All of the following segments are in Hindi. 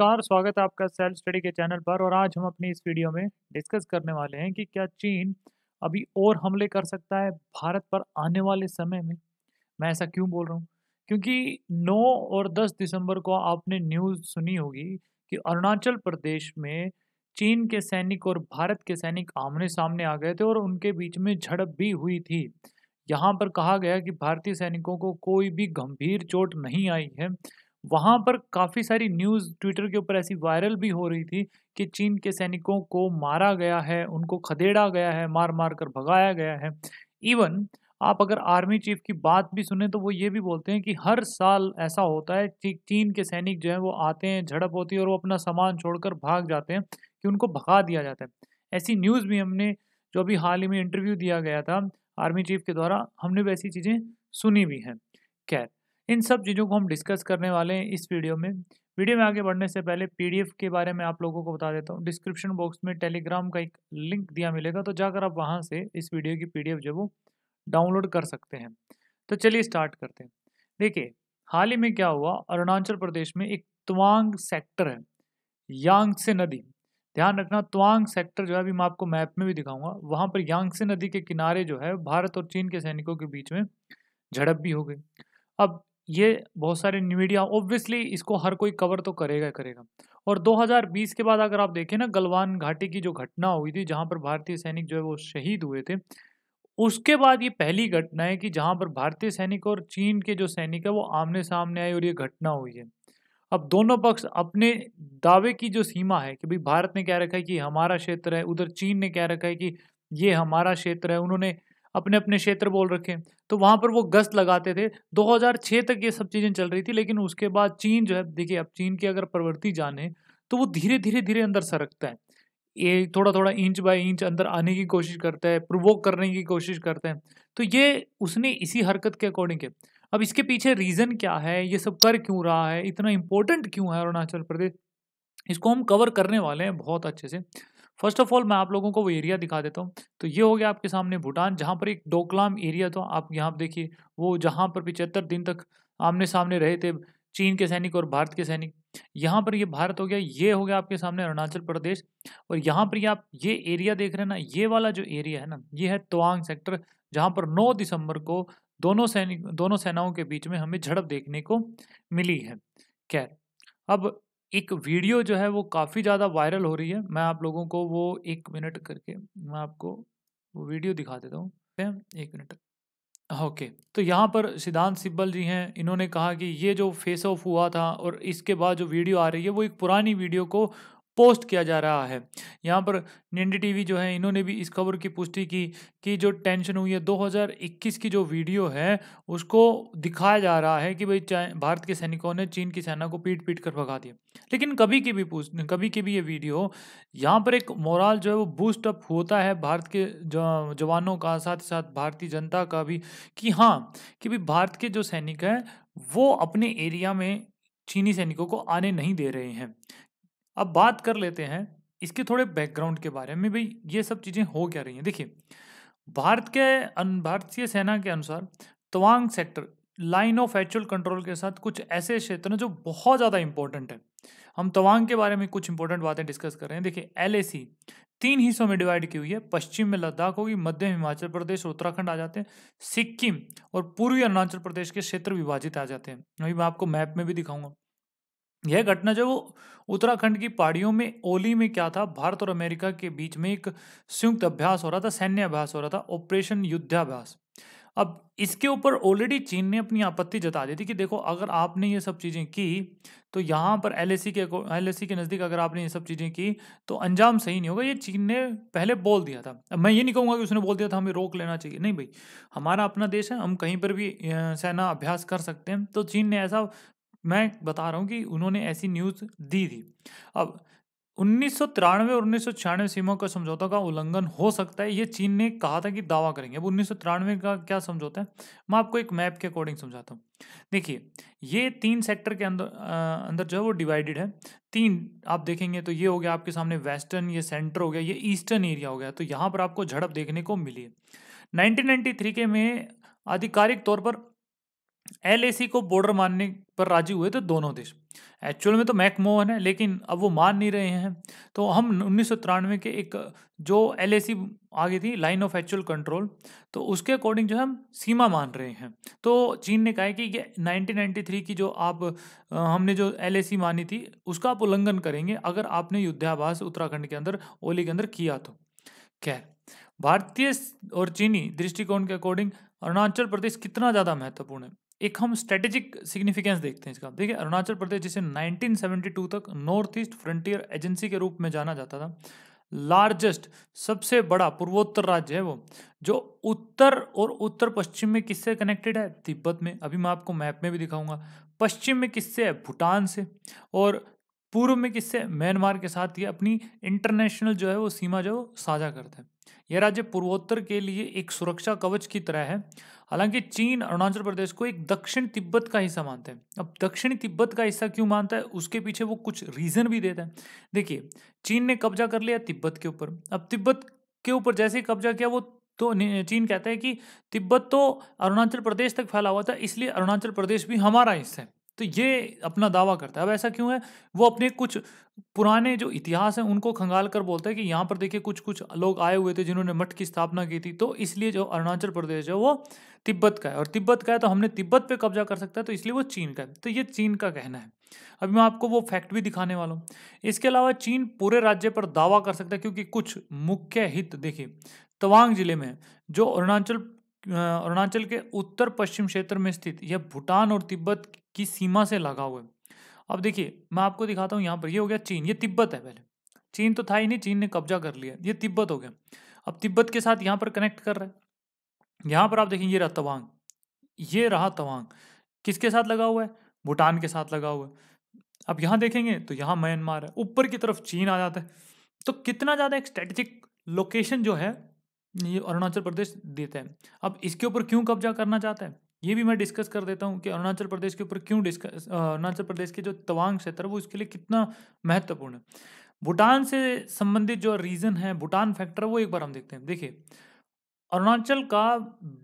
नमस्कार स्वागत है आपका सेल्फ स्टडी के चैनल पर और आज हम अपनी इस वीडियो में डिस्कस करने वाले हैं कि क्या चीन अभी और हमले कर सकता है भारत पर आने वाले समय में मैं ऐसा क्यों बोल रहा हूँ क्योंकि 9 और 10 दिसंबर को आपने न्यूज़ सुनी होगी कि अरुणाचल प्रदेश में चीन के सैनिक और भारत के सैनिक आमने सामने आ गए थे और उनके बीच में झड़प भी हुई थी यहाँ पर कहा गया कि भारतीय सैनिकों को कोई भी गंभीर चोट नहीं आई है वहाँ पर काफ़ी सारी न्यूज़ ट्विटर के ऊपर ऐसी वायरल भी हो रही थी कि चीन के सैनिकों को मारा गया है उनको खदेड़ा गया है मार मार कर भगाया गया है इवन आप अगर आर्मी चीफ की बात भी सुने तो वो ये भी बोलते हैं कि हर साल ऐसा होता है कि चीन के सैनिक जो है वो आते हैं झड़प होती है और वो अपना सामान छोड़कर भाग जाते हैं कि उनको भगा दिया जाता है ऐसी न्यूज़ भी हमने जो अभी हाल ही में इंटरव्यू दिया गया था आर्मी चीफ के द्वारा हमने वैसी चीज़ें सुनी भी हैं खैर इन सब चीज़ों को हम डिस्कस करने वाले हैं इस वीडियो में वीडियो में आगे बढ़ने से पहले पीडीएफ के बारे में आप लोगों को बता देता हूँ डिस्क्रिप्शन बॉक्स में टेलीग्राम का एक लिंक दिया मिलेगा तो जाकर आप वहाँ से इस वीडियो की पी जो वो डाउनलोड कर सकते हैं तो चलिए स्टार्ट करते हैं देखिए हाल ही में क्या हुआ अरुणाचल प्रदेश में एक त्वांग सेक्टर है यांग से नदी ध्यान रखना त्वांग सेक्टर जो है अभी मैं आपको मैप में भी दिखाऊंगा वहाँ पर यांग से नदी के किनारे जो है भारत और चीन के सैनिकों के बीच में झड़प भी हो गई अब ये बहुत सारे मीडिया ऑब्वियसली इसको हर कोई कवर तो करेगा करेगा और 2020 के बाद अगर आप देखें ना गलवान घाटी की जो घटना हुई थी जहां पर भारतीय सैनिक जो है वो शहीद हुए थे उसके बाद ये पहली घटना है कि जहां पर भारतीय सैनिक और चीन के जो सैनिक है वो आमने सामने आए और ये घटना हुई है अब दोनों पक्ष अपने दावे की जो सीमा है कि भाई भारत ने क्या रखा है कि हमारा क्षेत्र है उधर चीन ने क्या रखा है कि ये हमारा क्षेत्र है उन्होंने अपने अपने क्षेत्र बोल रखे तो वहाँ पर वो गश्त लगाते थे 2006 तक ये सब चीज़ें चल रही थी लेकिन उसके बाद चीन जो है देखिए अब चीन की अगर प्रवृत्ति जाने तो वो धीरे धीरे धीरे अंदर सरकता है ये थोड़ा थोड़ा इंच बाय इंच अंदर आने की कोशिश करता है प्रोवोक करने की कोशिश करता है तो ये उसने इसी हरकत के अकॉर्डिंग है अब इसके पीछे रीज़न क्या है ये सब कर क्यों रहा है इतना इम्पोर्टेंट क्यों है अरुणाचल प्रदेश इसको हम कवर करने वाले हैं बहुत अच्छे से फर्स्ट ऑफ ऑल मैं आप लोगों को वो एरिया दिखा देता हूँ तो ये हो गया आपके सामने भूटान जहाँ पर एक डोकलाम एरिया था आप यहाँ पर देखिए वो जहाँ पर पिचहत्तर दिन तक आमने सामने रहे थे चीन के सैनिक और भारत के सैनिक यहाँ पर ये भारत हो गया ये हो गया आपके सामने अरुणाचल प्रदेश और यहाँ पर ये आप ये एरिया देख रहे हैं ना ये वाला जो एरिया है ना ये है तवांग सेक्टर जहाँ पर 9 दिसंबर को दोनों सैनिक दोनों सेनाओं के बीच में हमें झड़प देखने को मिली है खैर अब एक वीडियो जो है वो काफ़ी ज़्यादा वायरल हो रही है मैं आप लोगों को वो एक मिनट करके मैं आपको वो वीडियो दिखा देता हूँ एक मिनट ओके तो यहाँ पर सिद्धांत सिब्बल जी हैं इन्होंने कहा कि ये जो फेस ऑफ हुआ था और इसके बाद जो वीडियो आ रही है वो एक पुरानी वीडियो को पोस्ट किया जा रहा है यहाँ पर निंडी टीवी जो है इन्होंने भी इस खबर की पुष्टि की कि जो टेंशन हुई है 2021 की जो वीडियो है उसको दिखाया जा रहा है कि भाई भारत के सैनिकों ने चीन की सेना को पीट पीट कर भगा दिया लेकिन कभी की भी पूछ कभी की भी ये वीडियो यहाँ पर एक मोरल जो है वो बूस्ट अप होता है भारत के जवानों का साथ ही साथ भारतीय जनता का भी कि हाँ कि भाई भारत के जो सैनिक हैं वो अपने एरिया में चीनी सैनिकों को आने नहीं दे रहे हैं अब बात कर लेते हैं इसके थोड़े बैकग्राउंड के बारे में भाई ये सब चीज़ें हो क्या रही हैं देखिए भारत के भारतीय सेना के अनुसार Tawang sector line of actual control के साथ कुछ ऐसे क्षेत्र हैं जो बहुत ज़्यादा इंपॉर्टेंट हैं हम तवांग के बारे में कुछ इंपॉर्टेंट बातें डिस्कस कर रहे हैं देखिए एल तीन हिस्सों में डिवाइड की हुई है पश्चिम में लद्दाख होगी मध्य हिमाचल प्रदेश उत्तराखंड आ जाते हैं सिक्किम और पूर्वी अरुणाचल प्रदेश के क्षेत्र विभाजित आ जाते हैं वही मैं आपको मैप में भी दिखाऊंगा यह घटना जो उत्तराखंड की पहाड़ियों में ओली में क्या था भारत और अमेरिका के बीच में एक संयुक्त अभ्यास हो रहा था सैन्य अभ्यास हो रहा था ऑपरेशन युद्धाभ्यास अब इसके ऊपर ऑलरेडी चीन ने अपनी आपत्ति जता दी थी कि देखो अगर आपने ये सब चीज़ें की तो यहाँ पर एल के एल के नज़दीक अगर आपने ये सब चीज़ें की तो अंजाम सही नहीं होगा ये चीन ने पहले बोल दिया था अब मैं ये नहीं कहूँगा कि उसने बोल दिया था हमें रोक लेना चाहिए नहीं भाई हमारा अपना देश है हम कहीं पर भी सेना अभ्यास कर सकते हैं तो चीन ने ऐसा मैं बता रहा हूँ कि उन्होंने ऐसी न्यूज़ दी थी अब उन्नीस और उन्नीस सीमा का समझौता का उल्लंघन हो सकता है ये चीन ने कहा था कि दावा करेंगे अब उन्नीस का क्या समझौता है मैं आपको एक मैप के अकॉर्डिंग समझाता हूँ देखिए ये तीन सेक्टर के अंदर आ, अंदर जो है वो डिवाइडेड है तीन आप देखेंगे तो ये हो गया आपके सामने वेस्टर्न ये सेंटर हो गया ये ईस्टर्न एरिया हो गया तो यहाँ पर आपको झड़प देखने को मिली है नाइनटीन के में आधिकारिक तौर पर एलएसी को बॉर्डर मानने पर राजी हुए थे दोनों देश एक्चुअल में तो मैकमोहन है लेकिन अब वो मान नहीं रहे हैं तो हम उन्नीस के एक जो एलएसी आ गई थी लाइन ऑफ एक्चुअल कंट्रोल तो उसके अकॉर्डिंग जो है हम सीमा मान रहे हैं तो चीन ने कहा है कि ये 1993 की जो आप हमने जो एलएसी मानी थी उसका आप उल्लंघन करेंगे अगर आपने युद्धाभास उत्तराखंड के अंदर ओली के अंदर किया तो खैर भारतीय और चीनी दृष्टिकोण के अकॉर्डिंग अरुणाचल प्रदेश कितना ज़्यादा महत्वपूर्ण है एक हम स्ट्रेटेजिक सिग्निफिकेंस देखते हैं इसका देखिए अरुणाचल प्रदेश जिसे 1972 तक नॉर्थ ईस्ट फ्रंटियर एजेंसी के रूप में जाना जाता था लार्जेस्ट सबसे बड़ा पूर्वोत्तर राज्य है वो जो उत्तर और उत्तर पश्चिम में किससे कनेक्टेड है तिब्बत में अभी मैं आपको मैप में भी दिखाऊंगा पश्चिम में किससे है भूटान से और पूर्व में किससे म्यांमार के साथ ये अपनी इंटरनेशनल जो है वो सीमा जो साझा करता है यह राज्य पूर्वोत्तर के लिए एक सुरक्षा कवच की तरह है हालांकि चीन अरुणाचल प्रदेश को एक दक्षिण तिब्बत का हिस्सा मानते हैं अब दक्षिण तिब्बत का हिस्सा क्यों मानता है उसके पीछे वो कुछ रीज़न भी देता है देखिए चीन ने कब्जा कर लिया तिब्बत के ऊपर अब तिब्बत के ऊपर जैसे ही कब्जा किया वो तो चीन कहता है कि तिब्बत तो अरुणाचल प्रदेश तक फैला हुआ था इसलिए अरुणाचल प्रदेश भी हमारा हिस्सा है तो ये अपना दावा करता है अब ऐसा क्यों है वो अपने कुछ पुराने जो इतिहास हैं उनको खंगाल कर बोलता है कि यहाँ पर देखिए कुछ कुछ लोग आए हुए थे जिन्होंने मठ की स्थापना की थी तो इसलिए जो अरुणाचल प्रदेश है वो तिब्बत का है और तिब्बत का है तो हमने तिब्बत पे कब्जा कर सकता है तो इसलिए वो चीन का है तो ये चीन का कहना है अभी मैं आपको वो फैक्ट भी दिखाने वाला हूँ इसके अलावा चीन पूरे राज्य पर दावा कर सकता है क्योंकि कुछ मुख्य हित देखिए तवांग जिले में जो अरुणाचल अरुणाचल के उत्तर पश्चिम क्षेत्र में स्थित यह भूटान और तिब्बत की सीमा से लगा हुआ है अब देखिए मैं आपको दिखाता हूँ यहाँ पर ये हो गया चीन ये तिब्बत है पहले चीन तो था ही नहीं चीन ने कब्जा कर लिया ये तिब्बत हो गया अब तिब्बत के साथ यहाँ पर कनेक्ट कर रहे हैं यहाँ पर आप देखें ये रहा तवांग ये रहा तवांग किसके साथ लगा हुआ है भूटान के साथ लगा हुआ है अब यहाँ देखेंगे तो यहाँ म्यांमार है ऊपर की तरफ चीन आ जाता है तो कितना ज़्यादा एक स्ट्रेटेजिक लोकेशन जो है ये अरुणाचल प्रदेश देते हैं अब इसके ऊपर क्यों कब्जा करना चाहते हैं ये भी मैं डिस्कस कर देता हूँ कि अरुणाचल प्रदेश के ऊपर क्यों डिस्कस अरुणाचल प्रदेश के जो तवांग क्षेत्र है वो इसके लिए कितना महत्वपूर्ण है भूटान से संबंधित जो रीज़न है भूटान फैक्टर वो एक बार हम देखते हैं देखिए अरुणाचल का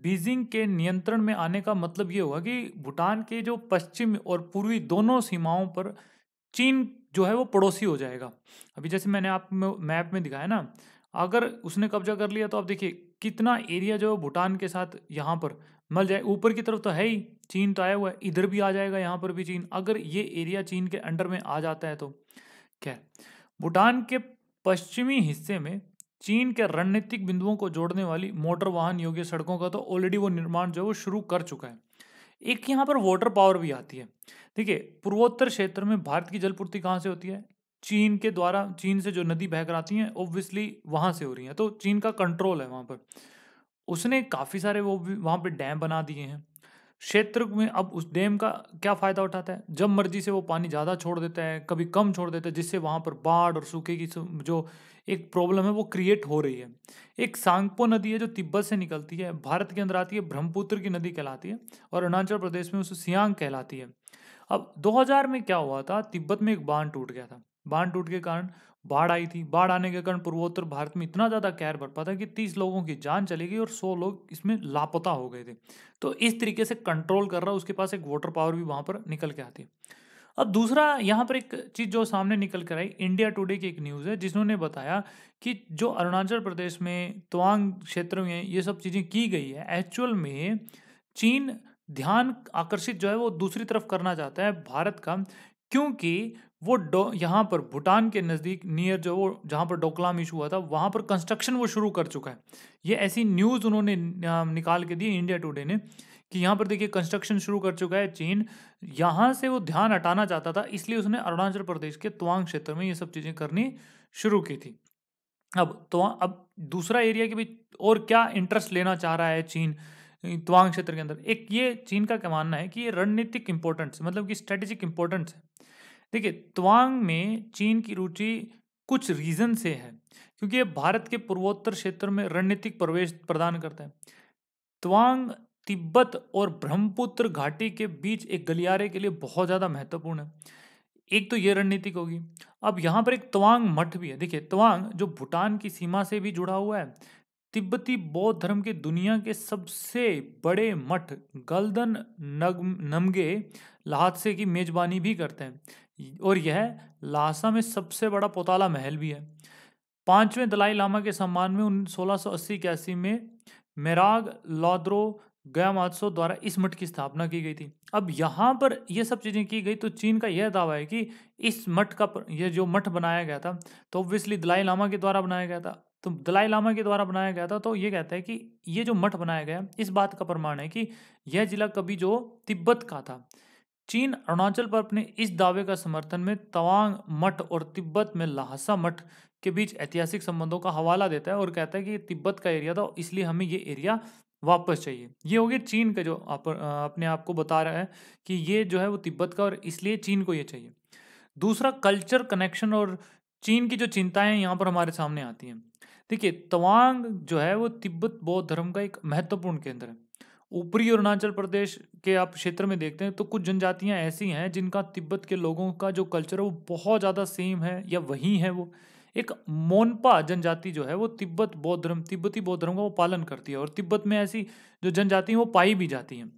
बीजिंग के नियंत्रण में आने का मतलब ये हुआ कि भूटान के जो पश्चिम और पूर्वी दोनों सीमाओं पर चीन जो है वो पड़ोसी हो जाएगा अभी जैसे मैंने आप मैप में दिखाया ना अगर उसने कब्जा कर लिया तो आप देखिए कितना एरिया जो है भूटान के साथ यहाँ पर मल जाए ऊपर की तरफ तो है ही चीन तो आया हुआ है इधर भी आ जाएगा यहाँ पर भी चीन अगर ये एरिया चीन के अंडर में आ जाता है तो क्या भूटान के पश्चिमी हिस्से में चीन के रणनीतिक बिंदुओं को जोड़ने वाली मोटर वाहन योग्य सड़कों का तो ऑलरेडी वो निर्माण जो है वो शुरू कर चुका है एक यहाँ पर वाटर पावर भी आती है देखिए पूर्वोत्तर क्षेत्र में भारत की जलपूर्ति कहाँ से होती है चीन के द्वारा चीन से जो नदी बहकर आती हैं ओब्वियसली वहाँ से हो रही है तो चीन का कंट्रोल है वहाँ पर उसने काफ़ी सारे वो भी वहाँ पे डैम बना दिए हैं क्षेत्र में अब उस डैम का क्या फ़ायदा उठाता है जब मर्जी से वो पानी ज़्यादा छोड़ देता है कभी कम छोड़ देता है जिससे वहाँ पर बाढ़ और सूखे की जो एक प्रॉब्लम है वो क्रिएट हो रही है एक सांगपो नदी है जो तिब्बत से निकलती है भारत के अंदर आती है ब्रह्मपुत्र की नदी कहलाती है और अरुणाचल प्रदेश में उसे सियांग कहलाती है अब 2000 में क्या हुआ था तिब्बत में एक बांध टूट गया था बांध टूट के कारण बाढ़ आई थी बाढ़ आने के कारण पूर्वोत्तर भारत में इतना ज़्यादा कहर बरपा था कि तीस लोगों की जान चली गई और सौ लोग इसमें लापता हो गए थे तो इस तरीके से कंट्रोल कर रहा उसके पास एक वाटर पावर भी वहाँ पर निकल के आती है अब दूसरा यहाँ पर एक चीज़ जो सामने निकल कर आई इंडिया टुडे की एक न्यूज़ है जिन्होंने बताया कि जो अरुणाचल प्रदेश में तवांग क्षेत्र में ये सब चीज़ें की गई है एक्चुअल में चीन ध्यान आकर्षित जो है वो दूसरी तरफ करना चाहता है भारत का क्योंकि वो डो यहाँ पर भूटान के नज़दीक नियर जो वो जहाँ पर डोकलाम इशू हुआ था वहाँ पर कंस्ट्रक्शन वो शुरू कर चुका है ये ऐसी न्यूज़ उन्होंने निकाल के दी इंडिया टुडे ने कि यहाँ पर देखिए कंस्ट्रक्शन शुरू कर चुका है चीन यहाँ से वो ध्यान हटाना चाहता था इसलिए उसने अरुणाचल प्रदेश के त्वांग क्षेत्र में ये सब चीज़ें करनी शुरू की थी अब तो अब दूसरा एरिया के भी और क्या इंटरेस्ट लेना चाह रहा है चीन त्वांग क्षेत्र के अंदर एक ये चीन का क्या मानना है कि ये रणनीतिक इंपॉर्टेंस मतलब कि स्ट्रेटेजिक इंपॉर्टेंस है देखिए तवांग में चीन की रुचि कुछ रीज़न से है क्योंकि ये भारत के पूर्वोत्तर क्षेत्र में रणनीतिक प्रवेश प्रदान करता है तवांग तिब्बत और ब्रह्मपुत्र घाटी के बीच एक गलियारे के लिए बहुत ज़्यादा महत्वपूर्ण है एक तो ये रणनीतिक होगी अब यहाँ पर एक तवांग मठ भी है देखिए तवांग जो भूटान की सीमा से भी जुड़ा हुआ है तिब्बती बौद्ध धर्म के दुनिया के सबसे बड़े मठ गलदन नग नमगे लहादसे की मेजबानी भी करते हैं और यह लासा में सबसे बड़ा पोताला महल भी है पांचवें दलाई लामा के सम्मान में उन सोलह सौ अस्सी में मेराग लाद्रो गया द्वारा इस मठ की स्थापना की गई थी अब यहाँ पर यह सब चीज़ें की गई तो चीन का यह दावा है कि इस मठ का यह जो मठ बनाया गया था तो ऑब्वियसली दलाई लामा के द्वारा बनाया गया था तो दलाई लामा के द्वारा बनाया गया था तो ये कहता है कि ये जो मठ बनाया गया इस बात का प्रमाण है कि यह जिला कभी जो तिब्बत का था चीन अरुणाचल पर अपने इस दावे का समर्थन में तवांग मठ और तिब्बत में लहासा मठ के बीच ऐतिहासिक संबंधों का हवाला देता है और कहता है कि ये तिब्बत का एरिया था इसलिए हमें ये एरिया वापस चाहिए ये हो गया चीन का जो आप, अपने आप को बता रहा है कि ये जो है वो तिब्बत का और इसलिए चीन को ये चाहिए दूसरा कल्चर कनेक्शन और चीन की जो चिंताएं यहाँ पर हमारे सामने आती हैं देखिए तवांग जो है वो तिब्बत बौद्ध धर्म का एक महत्वपूर्ण केंद्र है ऊपरी अरुणाचल प्रदेश के आप क्षेत्र में देखते हैं तो कुछ जनजातियां ऐसी हैं जिनका तिब्बत के लोगों का जो कल्चर है वो बहुत ज़्यादा सेम है या वही है वो एक मोनपा जनजाति जो है वो तिब्बत बौद्ध धर्म तिब्बती बौद्ध धर्म का वो पालन करती है और तिब्बत में ऐसी जो जनजाति हैं वो पाई भी जाती हैं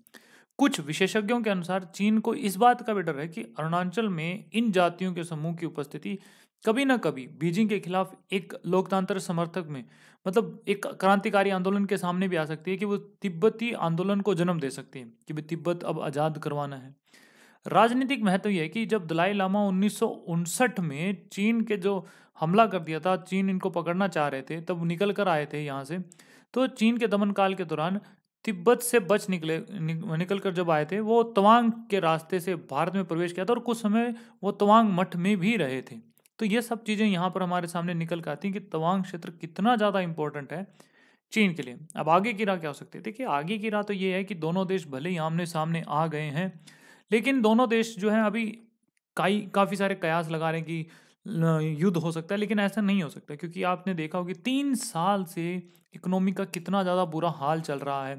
कुछ विशेषज्ञों के अनुसार चीन को इस बात का भी डर है कि अरुणाचल में इन जातियों के समूह की उपस्थिति कभी ना कभी बीजिंग के खिलाफ एक लोकतंत्र समर्थक में मतलब एक क्रांतिकारी आंदोलन के सामने भी आ सकती है कि वो तिब्बती आंदोलन को जन्म दे सकती है कि भाई तिब्बत अब आज़ाद करवाना है राजनीतिक महत्व यह है कि जब दलाई लामा उन्नीस में चीन के जो हमला कर दिया था चीन इनको पकड़ना चाह रहे थे तब निकल कर आए थे यहाँ से तो चीन के दमनकाल के दौरान तिब्बत से बच निकले निकल कर जब आए थे वो तवांग के रास्ते से भारत में प्रवेश किया था और कुछ समय वो तवांग मठ में भी रहे थे तो ये सब चीज़ें यहाँ पर हमारे सामने निकल के आती हैं कि तवांग क्षेत्र कितना ज़्यादा इंपॉर्टेंट है चीन के लिए अब आगे की राह क्या हो सकती है देखिए आगे की राह तो ये है कि दोनों देश भले ही आमने सामने आ गए हैं लेकिन दोनों देश जो हैं अभी काई काफ़ी सारे कयास लगा रहे हैं कि युद्ध हो सकता है लेकिन ऐसा नहीं हो सकता क्योंकि आपने देखा होगा तीन साल से इकोनॉमी का कितना ज़्यादा बुरा हाल चल रहा है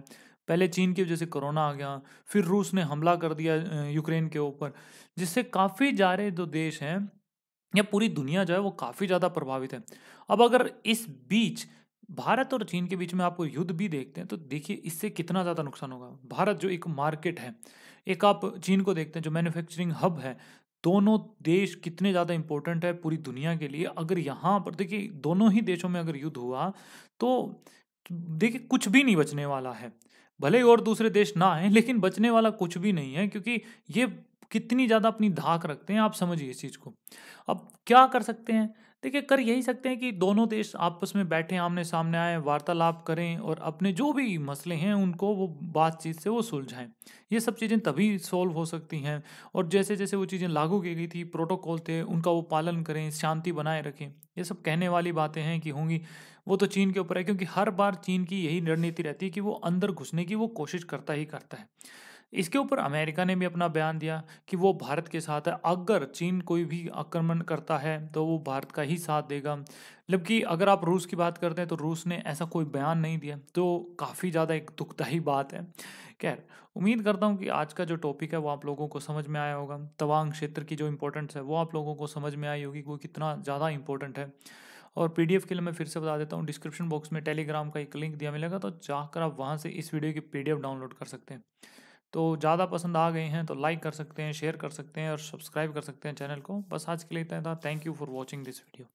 पहले चीन की वजह से कोरोना आ गया फिर रूस ने हमला कर दिया यूक्रेन के ऊपर जिससे काफ़ी सारे जो देश हैं या पूरी दुनिया जो है वो काफ़ी ज़्यादा प्रभावित है अब अगर इस बीच भारत और चीन के बीच में आपको युद्ध भी देखते हैं तो देखिए इससे कितना ज़्यादा नुकसान होगा भारत जो एक मार्केट है एक आप चीन को देखते हैं जो मैन्युफैक्चरिंग हब है दोनों देश कितने ज़्यादा इम्पोर्टेंट है पूरी दुनिया के लिए अगर यहाँ पर देखिए दोनों ही देशों में अगर युद्ध हुआ तो देखिए कुछ भी नहीं बचने वाला है भले ही और दूसरे देश ना आए लेकिन बचने वाला कुछ भी नहीं है क्योंकि ये कितनी ज़्यादा अपनी धाक रखते हैं आप समझिए इस चीज़ को अब क्या कर सकते हैं देखिए कर यही सकते हैं कि दोनों देश आपस में बैठे आमने सामने आए वार्तालाप करें और अपने जो भी मसले हैं उनको वो बातचीत से वो सुलझाएं ये सब चीज़ें तभी सॉल्व हो सकती हैं और जैसे जैसे वो चीज़ें लागू की गई थी प्रोटोकॉल थे उनका वो पालन करें शांति बनाए रखें ये सब कहने वाली बातें हैं कि होंगी वो तो चीन के ऊपर है क्योंकि हर बार चीन की यही रणनीति रहती है कि वो अंदर घुसने की वो कोशिश करता ही करता है इसके ऊपर अमेरिका ने भी अपना बयान दिया कि वो भारत के साथ है अगर चीन कोई भी आक्रमण करता है तो वो भारत का ही साथ देगा जबकि अगर आप रूस की बात करते हैं तो रूस ने ऐसा कोई बयान नहीं दिया तो काफ़ी ज़्यादा एक दुखदाई बात है खैर उम्मीद करता हूँ कि आज का जो टॉपिक है वो आप लोगों को समझ में आया होगा तवांग क्षेत्र की जो इम्पोर्टेंस है वो आप लोगों को समझ में आई होगी वो कितना ज़्यादा इंपॉर्टेंट है और पीडीएफ के लिए मैं फिर से बता देता हूँ डिस्क्रिप्शन बॉक्स में टेलीग्राम का एक लिंक दिया मिलेगा तो जाकर आप वहाँ से इस वीडियो की पीडीएफ डाउनलोड कर सकते हैं तो ज़्यादा पसंद आ गए हैं तो लाइक कर सकते हैं शेयर कर सकते हैं और सब्सक्राइब कर सकते हैं चैनल को बस आज के लिए इतना था thank you for watching this video